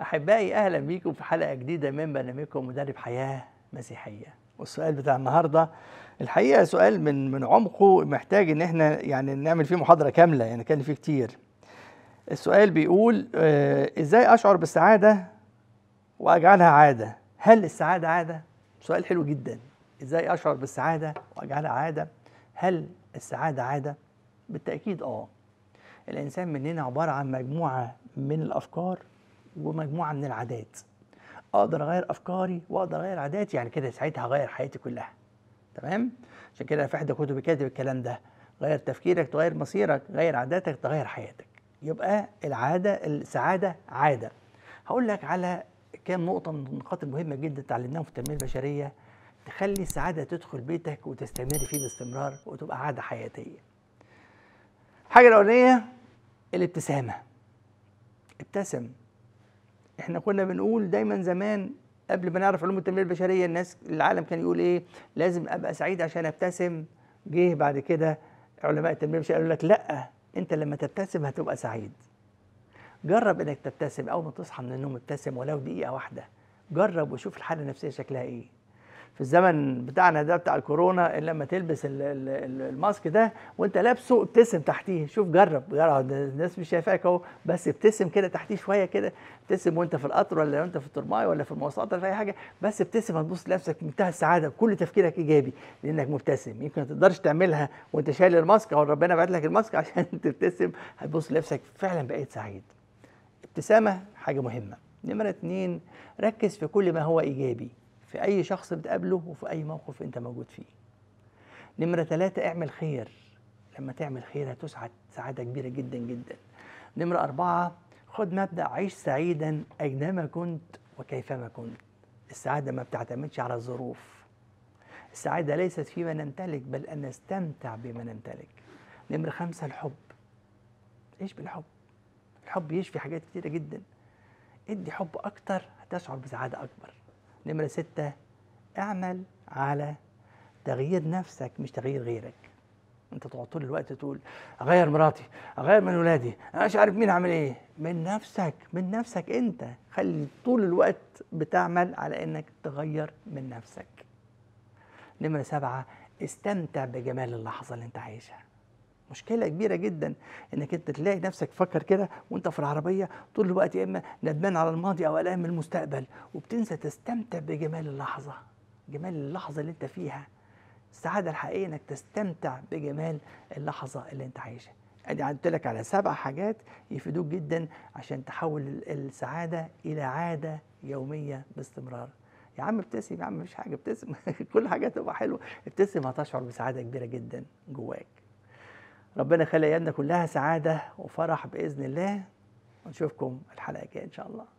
أحبائي أهلا بيكم في حلقة جديدة من برنامجكم مدرب حياة مسيحية والسؤال بتاع النهاردة الحقيقة سؤال من من عمقه محتاج إن احنا يعني نعمل فيه محاضرة كاملة يعني نتكلم فيه كتير السؤال بيقول آه، إزاي أشعر بالسعادة وأجعلها عادة هل السعادة عادة؟ سؤال حلو جدا إزاي أشعر بالسعادة وأجعلها عادة هل السعادة عادة؟ بالتأكيد آه الإنسان مننا عبارة عن مجموعة من الأفكار ومجموعه من العادات اقدر اغير افكاري واقدر اغير عاداتي يعني كده ساعتها هغير حياتي كلها تمام عشان كده في احدى الكتب كاتب الكلام ده غير تفكيرك تغير مصيرك غير عاداتك تغير حياتك يبقى العاده السعاده عاده هقول لك على كام نقطه من النقاط المهمه جدا تعلمناهم في التنميه البشريه تخلي السعاده تدخل بيتك وتستمر فيه باستمرار وتبقى عاده حياتيه الحاجه الاولانيه الابتسامه ابتسم احنا كنا بنقول دايما زمان قبل ما نعرف علوم التنميه البشريه الناس العالم كان يقول ايه لازم ابقى سعيد عشان ابتسم جه بعد كده علماء التنميه البشريه قالوا لك لا انت لما تبتسم هتبقى سعيد جرب انك تبتسم اول ما تصحى من النوم ابتسم ولو دقيقه واحده جرب وشوف الحاله النفسيه شكلها ايه في الزمن بتاعنا ده بتاع الكورونا لما تلبس الماسك ده وانت لابسه ابتسم تحتيه شوف جرب جرب الناس مش شايفاك اهو بس ابتسم كده تحتيه شويه كده ابتسم وانت في القطر ولا وانت في الترماي ولا في المواصلات ولا في اي حاجه بس ابتسم هتبص لنفسك بمنتهى السعاده كل تفكيرك ايجابي لانك مبتسم يمكن ما تقدرش تعملها وانت شايل الماسك او ربنا بعت لك الماسك عشان تبتسم هتبص لنفسك فعلا بقيت سعيد ابتسامه حاجه مهمه نمره اتنين ركز في كل ما هو ايجابي في أي شخص بتقابله وفي أي موقف أنت موجود فيه نمرة ثلاثة اعمل خير لما تعمل خير هتسعد سعادة كبيرة جدا جدا نمرة أربعة خد مبدأ عيش سعيدا أينما كنت وكيفما كنت السعادة ما بتعتمدش على الظروف السعادة ليست فيما نمتلك بل أن نستمتع بما نمتلك نمرة خمسة الحب عيش بالحب الحب يشفي حاجات كتيرة جدا ادي حب أكتر هتشعر بسعادة أكبر نمرة ستة اعمل على تغيير نفسك مش تغيير غيرك انت تقعد طول الوقت تقول اغير مراتي اغير من ولادي انا مش عارف مين عامل ايه من نفسك من نفسك انت خلي طول الوقت بتعمل على انك تغير من نفسك نمرة سبعة استمتع بجمال اللحظة اللي انت عايشها مشكله كبيره جدا انك انت تلاقي نفسك فكر كده وانت في العربيه طول الوقت يا اما ندمان على الماضي او قلقان من المستقبل وبتنسى تستمتع بجمال اللحظه جمال اللحظه اللي انت فيها السعاده الحقيقيه انك تستمتع بجمال اللحظه اللي انت عايشها ادي قلت لك على سبع حاجات يفيدوك جدا عشان تحول السعاده الى عاده يوميه باستمرار يا عم ابتسم يا عم مفيش حاجه ابتسم كل حاجه تبقى حلوه ابتسم هتشعر بسعاده كبيره جدا جواك ربنا يخلي ايامنا كلها سعاده وفرح باذن الله ونشوفكم الحلقه الجايه ان شاء الله